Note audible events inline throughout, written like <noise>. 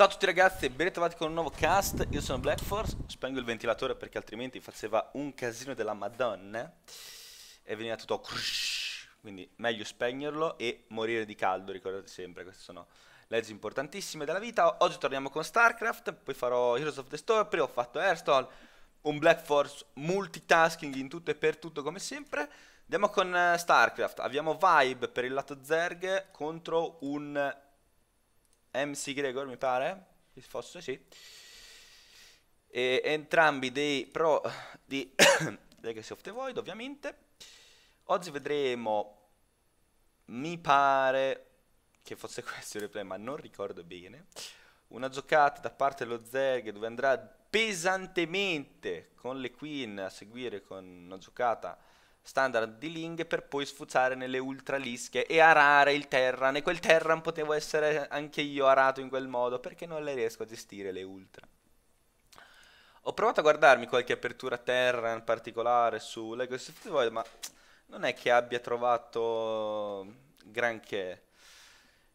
Ciao a tutti ragazzi ben ritrovati con un nuovo cast, io sono Black Force, spengo il ventilatore perché altrimenti faceva un casino della madonna e veniva tutto quindi meglio spegnerlo e morire di caldo, ricordate sempre, queste sono leggi importantissime della vita. Oggi torniamo con StarCraft, poi farò Heroes of the Storm, prima ho fatto Airstall, un Black Force multitasking in tutto e per tutto come sempre. Andiamo con eh, StarCraft, abbiamo Vibe per il lato Zerg contro un MC Gregor mi pare, se fosse sì, e entrambi dei pro di Legacy of the Void ovviamente. Oggi vedremo, mi pare che fosse <laughs> questo il replay ma non ricordo bene, una giocata da parte dello Zerg dove andrà pesantemente con le Queen a seguire con una giocata standard di Ling per poi sfuzzare nelle ultralische e arare il Terran. E quel Terran potevo essere anche io arato in quel modo perché non le riesco a gestire le ultra. Ho provato a guardarmi qualche apertura Terran particolare su Lego Void, ma non è che abbia trovato granché.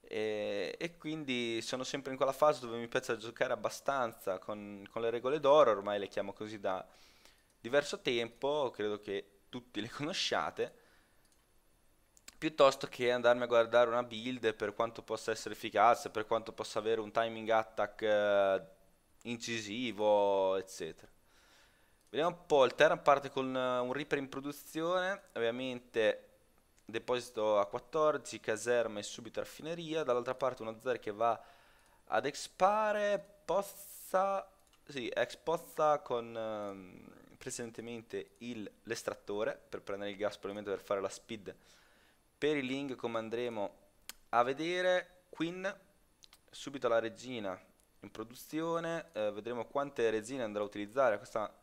E, e, quindi sono sempre in quella fase dove mi piace giocare abbastanza con, con le regole d'oro, ormai le chiamo così da diverso tempo, credo che tutti le conosciate, piuttosto che andarmi a guardare una build per quanto possa essere efficace, per quanto possa avere un timing attack eh, incisivo, eccetera. Vediamo un po', il Terran parte con eh, un Reaper in produzione, ovviamente deposito a 14, caserma e subito raffineria, dall'altra parte uno Zer che va ad expare, pozza, sì, ex pozza con... Um, precedentemente il, l'estrattore per prendere il gas probabilmente per fare la speed per il link come andremo a vedere Queen subito la regina in produzione eh, vedremo quante resine andrà a utilizzare questa,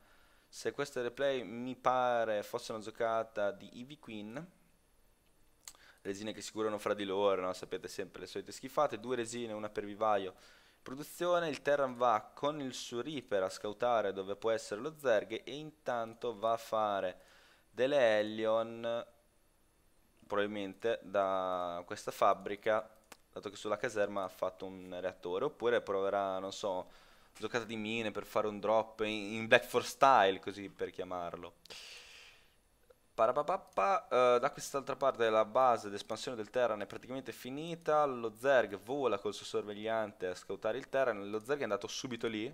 se questa replay mi pare fosse una giocata di Ivy Queen resine che si curano fra di loro no? sapete sempre le solite schifate due resine una per vivaio Produzione, il Terran va con il suo Reaper a scautare dove può essere lo Zerg e intanto va a fare delle Helion probabilmente da questa fabbrica dato che sulla caserma ha fatto un reattore oppure proverà, non so, giocata di mine per fare un drop in, in Black Force style così per chiamarlo. Parapapappa, uh, da quest'altra parte la base d'espansione del Terran è praticamente finita, lo Zerg vola col suo sorvegliante a scoutare il Terran, lo Zerg è andato subito lì,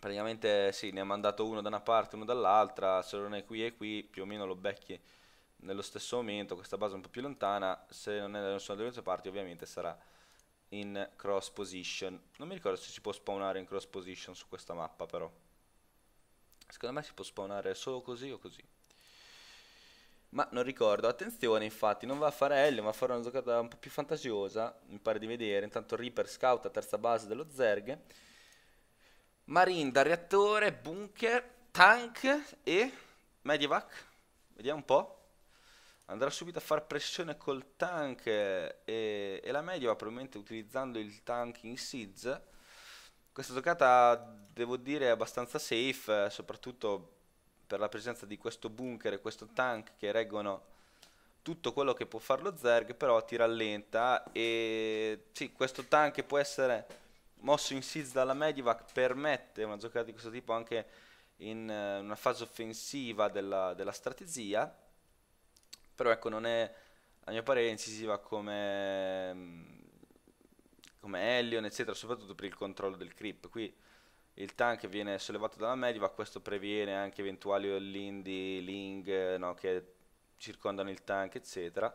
praticamente sì, ne ha mandato uno da una parte, uno dall'altra, se non è qui e qui, più o meno lo becchi nello stesso momento, questa base è un po' più lontana, se non è da nessuna delle due parti ovviamente sarà in cross position, non mi ricordo se si può spawnare in cross position su questa mappa però, secondo me si può spawnare solo così o così ma non ricordo. Attenzione, infatti, non va a fare L, ma a fare una giocata un po' più fantasiosa, mi pare di vedere. Intanto Reaper scout a terza base dello Zerg. Marine da reattore, bunker, tank e Medivac. Vediamo un po'. Andrà subito a far pressione col tank e, e la Medivac, probabilmente utilizzando il tank in Siege. Questa giocata, devo dire, è abbastanza safe, eh, soprattutto per la presenza di questo bunker e questo tank che reggono tutto quello che può fare lo Zerg, però ti rallenta e sì, questo tank può essere mosso in Seeds dalla Medivac, permette una giocata di questo tipo anche in uh, una fase offensiva della, della, strategia, però ecco non è a mio parere incisiva come, mm, come Elion eccetera, soprattutto per il controllo del creep, qui il tank viene sollevato dalla mediva, questo previene anche eventuali all Ling no, che circondano il tank, eccetera.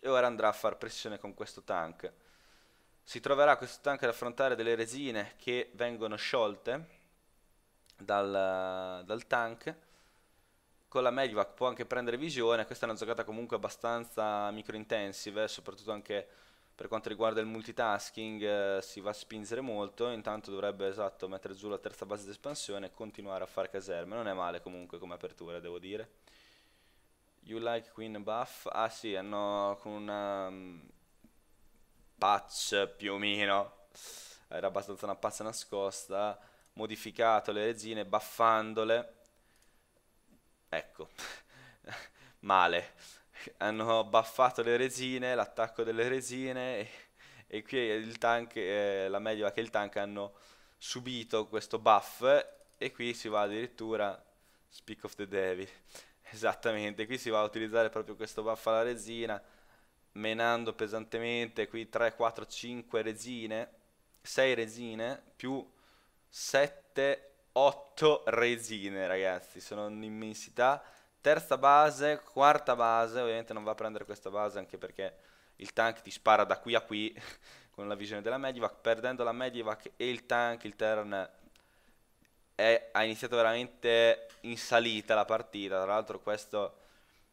E ora andrà a far pressione con questo tank. Si troverà questo tank ad affrontare delle resine che vengono sciolte dal, dal tank. Con la medivac può anche prendere visione, questa è una giocata comunque abbastanza micro intensive, soprattutto anche per quanto riguarda il multitasking eh, si va a spingere molto, intanto dovrebbe esatto mettere giù la terza base di espansione e continuare a far caserme, non è male comunque come apertura devo dire. You like Queen Buff? Ah sì, hanno con una um, patch più o meno, era abbastanza una pazza nascosta, modificato le regine buffandole, ecco, <laughs> male hanno buffato le resine, l'attacco delle resine e, e qui il tank, eh, la media che il tank hanno subito questo buff e qui si va addirittura Speak of the Devil. <laughs> Esattamente, qui si va a utilizzare proprio questo buff alla resina menando pesantemente qui 3, 4, 5 resine, 6 resine più 7, 8 resine ragazzi, sono un'immensità terza base, quarta base, ovviamente non va a prendere questa base anche perché il tank ti spara da qui a qui <laughs> con la visione della Medivac, perdendo la Medivac e il tank, il turn è, ha iniziato veramente in salita la partita, tra l'altro questo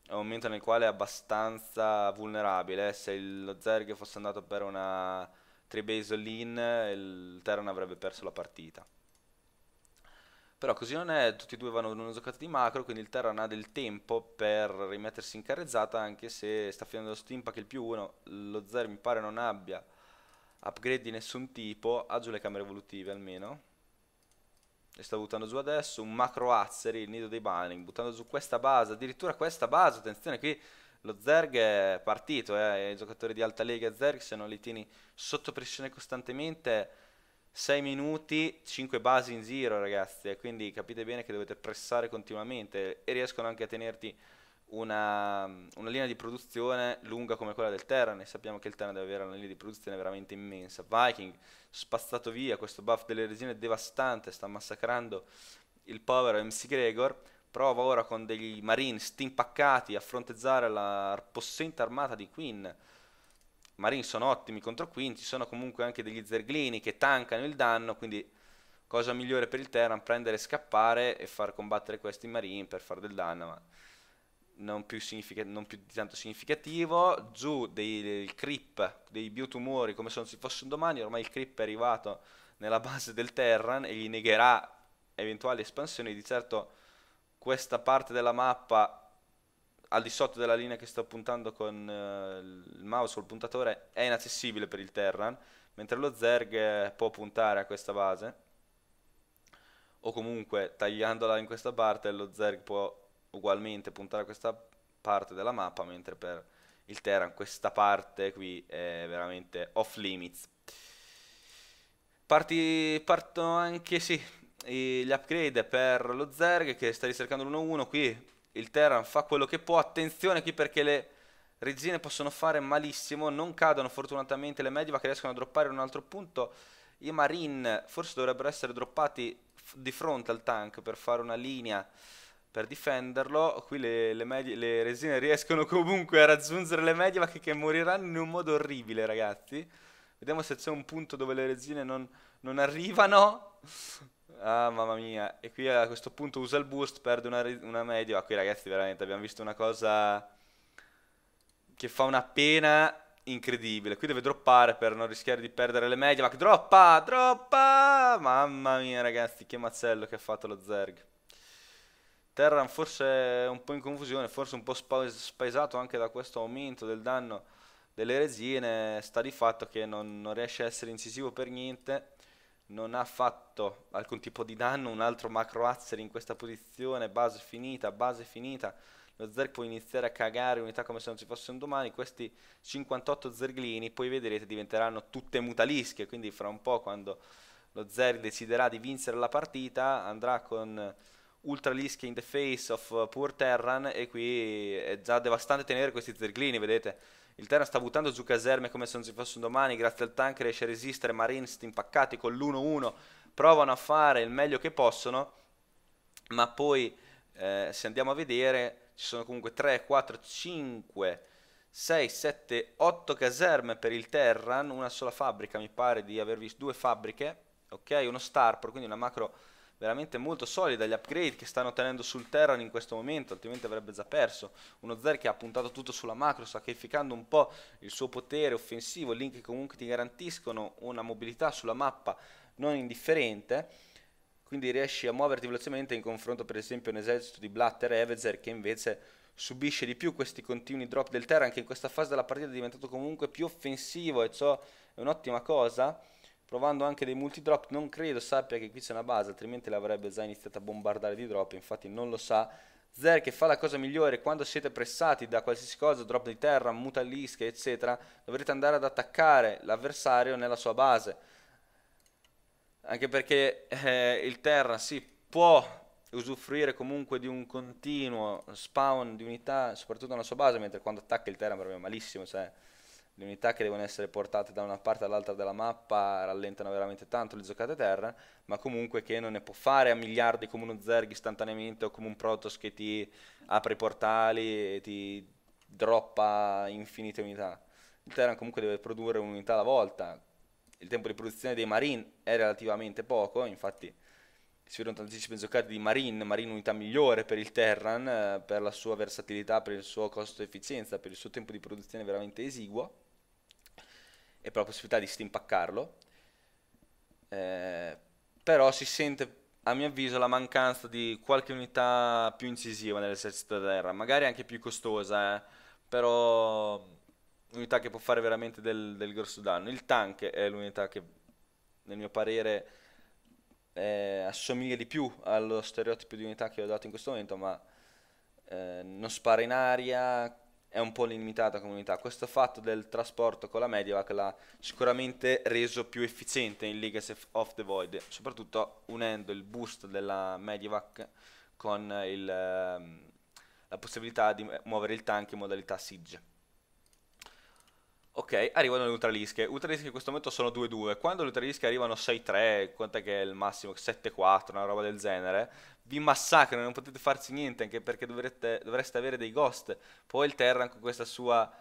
è un momento nel quale è abbastanza vulnerabile, se lo Zerg fosse andato per una 3 base all'in il Terran avrebbe perso la partita. Però così non è, tutti e due vanno in una giocata di macro, quindi il Terra non ha del tempo per rimettersi in carrezzata, anche se sta finendo lo steampack il più uno, lo Zer mi pare non abbia upgrade di nessun tipo, ha giù le camere evolutive almeno. E sta buttando giù adesso un macro Azzeri, il nido dei Banning, buttando giù questa base, addirittura questa base, attenzione qui lo Zerg è partito, eh, i giocatori di alta lega Zerg se non li tieni sotto pressione costantemente 6 minuti, 5 basi in giro ragazzi, quindi capite bene che dovete pressare continuamente e riescono anche a tenerti una, una, linea di produzione lunga come quella del Terran. E sappiamo che il Terran deve avere una linea di produzione veramente immensa. Viking, spazzato via, questo buff delle regine devastante, sta massacrando il povero MC Gregor, prova ora con degli marine stimpaccati a fronteggiare la possente armata di Queen, Marine sono ottimi contro Queen, ci sono comunque anche degli Zerglini che tankano il danno, quindi cosa migliore per il Terran? Prendere, e scappare e far combattere questi Marine per fare del danno, ma non più, non più tanto significativo. Giù dei, del creep, dei biotumori, come se non ci fosse un domani, ormai il creep è arrivato nella base del Terran e gli negherà eventuali espansioni, di certo questa parte della mappa al di sotto della linea che sto puntando con eh, il mouse o il puntatore è inaccessibile per il Terran, mentre lo Zerg eh, può puntare a questa base o comunque tagliandola in questa parte lo Zerg può ugualmente puntare a questa parte della mappa, mentre per il Terran questa parte qui è veramente off limits. Parti, partono anche sì, gli upgrade per lo Zerg che sta ricercando l'1-1 qui il Terran fa quello che può, attenzione qui perché le regine possono fare malissimo, non cadono fortunatamente le Medivac che riescono a droppare in un altro punto, i Marine forse dovrebbero essere droppati di fronte al tank per fare una linea per difenderlo, qui le, le, le resine riescono comunque a raggiungere le Medivac che moriranno in un modo orribile ragazzi, vediamo se c'è un punto dove le resine non, non arrivano, Ah, mamma mia. E qui a questo punto usa il boost, perde una, una media. Ah, qui ragazzi, veramente abbiamo visto una cosa che fa una pena incredibile. Qui deve droppare per non rischiare di perdere le medie. Ma droppa, droppa! Mamma mia, ragazzi, che mazzello che ha fatto lo Zerg. Terran forse un po' in confusione, forse un po' spaesato anche da questo aumento del danno delle resine. Sta di fatto che non, non riesce a essere incisivo per niente non ha fatto alcun tipo di danno, un altro macro Azzer in questa posizione, base finita, base finita, lo Zerg può iniziare a cagare unità come se non ci fosse un domani, questi 58 Zerglini poi vedrete diventeranno tutte mutalische, quindi fra un po' quando lo Zerg deciderà di vincere la partita andrà con ultralische in the face of poor Terran e qui è già devastante tenere questi Zerglini, vedete? Il Terra sta buttando giù caserme come se non ci fosse un domani, grazie al tank riesce a resistere, Marines impaccati con l'1-1, provano a fare il meglio che possono, ma poi eh, se andiamo a vedere ci sono comunque 3, 4, 5, 6, 7, 8 caserme per il Terran, una sola fabbrica mi pare di aver visto, due fabbriche, ok, uno Starport, quindi una macro veramente molto solida, gli upgrade che stanno tenendo sul Terran in questo momento, altrimenti avrebbe già perso. Uno Zer che ha puntato tutto sulla macro, sacrificando un po' il suo potere offensivo, link che comunque ti garantiscono una mobilità sulla mappa non indifferente, quindi riesci a muoverti velocemente in confronto per esempio un esercito di Blatter e Evezer che invece subisce di più questi continui drop del Terran che in questa fase della partita è diventato comunque più offensivo e ciò è un'ottima cosa provando anche dei multi drop, non credo sappia che qui c'è una base, altrimenti l'avrebbe già iniziato a bombardare di drop, infatti non lo sa. Zer che fa la cosa migliore, quando siete pressati da qualsiasi cosa, drop di terra, mutalische, eccetera, dovrete andare ad attaccare l'avversario nella sua base. Anche perché eh, il terra si sì, può usufruire comunque di un continuo spawn di unità, soprattutto nella sua base, mentre quando attacca il terra va malissimo, cioè le unità che devono essere portate da una parte all'altra della mappa rallentano veramente tanto le giocate terra, ma comunque che non ne può fare a miliardi come uno Zerg istantaneamente o come un Protoss che ti apre i portali e ti droppa infinite unità. Il Terran comunque deve produrre un'unità alla volta. Il tempo di produzione dei Marine è relativamente poco, infatti si vedono tantissime giocate di Marin, Marin unità migliore per il Terran, eh, per la sua versatilità, per il suo costo-efficienza, per il suo tempo di produzione veramente esiguo e per la possibilità di stimpaccarlo. Eh, però si sente a mio avviso la mancanza di qualche unità più incisiva nell'esercito Terran, magari anche più costosa, eh, però unità che può fare veramente del, del grosso danno. Il tank è l'unità che, nel mio parere, eh, assomiglia di più allo stereotipo di unità che ho dato in questo momento, ma eh, non spara in aria, è un po' limitata come unità. Questo fatto del trasporto con la Medivac l'ha sicuramente reso più efficiente in League of the Void, soprattutto unendo il boost della Medivac con il, eh, la possibilità di muovere il tank in modalità Siege. Ok, arrivano le ultralische. Ultralische in questo momento sono 2-2. Quando le ultralische arrivano 6-3, quant'è che è il massimo? 7-4, una roba del genere. Vi massacrano, non potete farci niente, anche perché dovrete, dovreste avere dei ghost. Poi il Terran con questa sua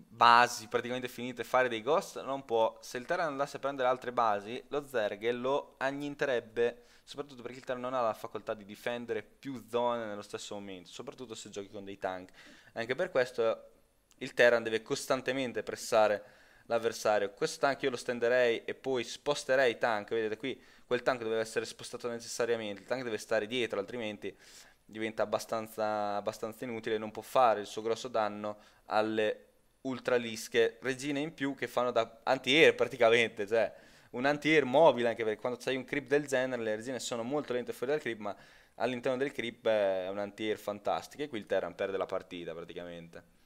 basi praticamente finite fare dei ghost non può se il Terran andasse a prendere altre basi lo Zerg lo annienterebbe soprattutto perché il Terran non ha la facoltà di difendere più zone nello stesso momento soprattutto se giochi con dei tank anche per questo il Terran deve costantemente pressare l'avversario. Questo tank io lo stenderei e poi sposterei i tank, vedete qui quel tank deve essere spostato necessariamente, il tank deve stare dietro altrimenti diventa abbastanza, abbastanza inutile, non può fare il suo grosso danno alle ultralische regine in più che fanno da anti-air praticamente, cioè un anti-air mobile anche perché quando c'hai un creep del genere le regine sono molto lente fuori dal creep ma all'interno del creep è un anti-air fantastico e qui il Terran perde la partita praticamente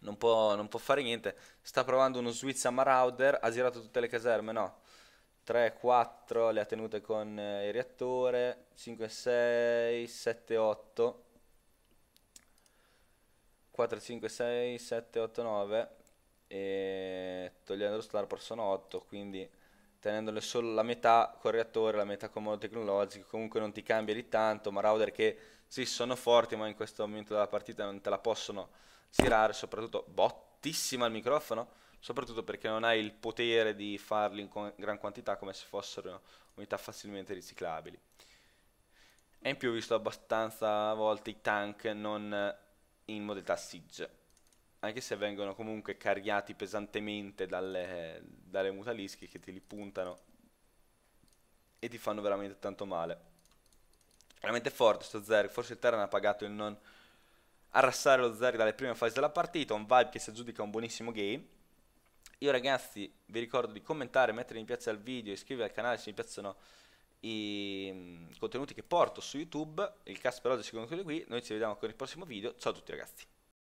non può, non può fare niente. Sta provando uno Switz a Marauder, ha girato tutte le caserme, no. 3, 4 le ha tenute con eh, il reattore, 5, 6, 7, 8. 4, 5, 6, 7, 8, 9 e togliendo lo Starport sono 8 quindi tenendole solo la metà con il reattore, la metà con modo tecnologico comunque non ti cambia di tanto Marauder che sì sono forti ma in questo momento della partita non te la possono tirare soprattutto bottissima al microfono, soprattutto perché non hai il potere di farli in gran quantità come se fossero unità facilmente riciclabili. E in più ho visto abbastanza volte i tank non in modalità siege, anche se vengono comunque caricati pesantemente dalle, dalle mutalischi che ti li puntano e ti fanno veramente tanto male. Veramente forte sto Zerg, forse il Terran ha pagato il non arrassare lo Zari dalle prime fasi della partita, un vibe che si aggiudica un buonissimo game. Io ragazzi vi ricordo di commentare, mettere mi piace al video, iscrivervi al canale se vi piacciono i mm, contenuti che porto su YouTube. Il cast per oggi si conclude qui, noi ci vediamo con il prossimo video, ciao a tutti ragazzi.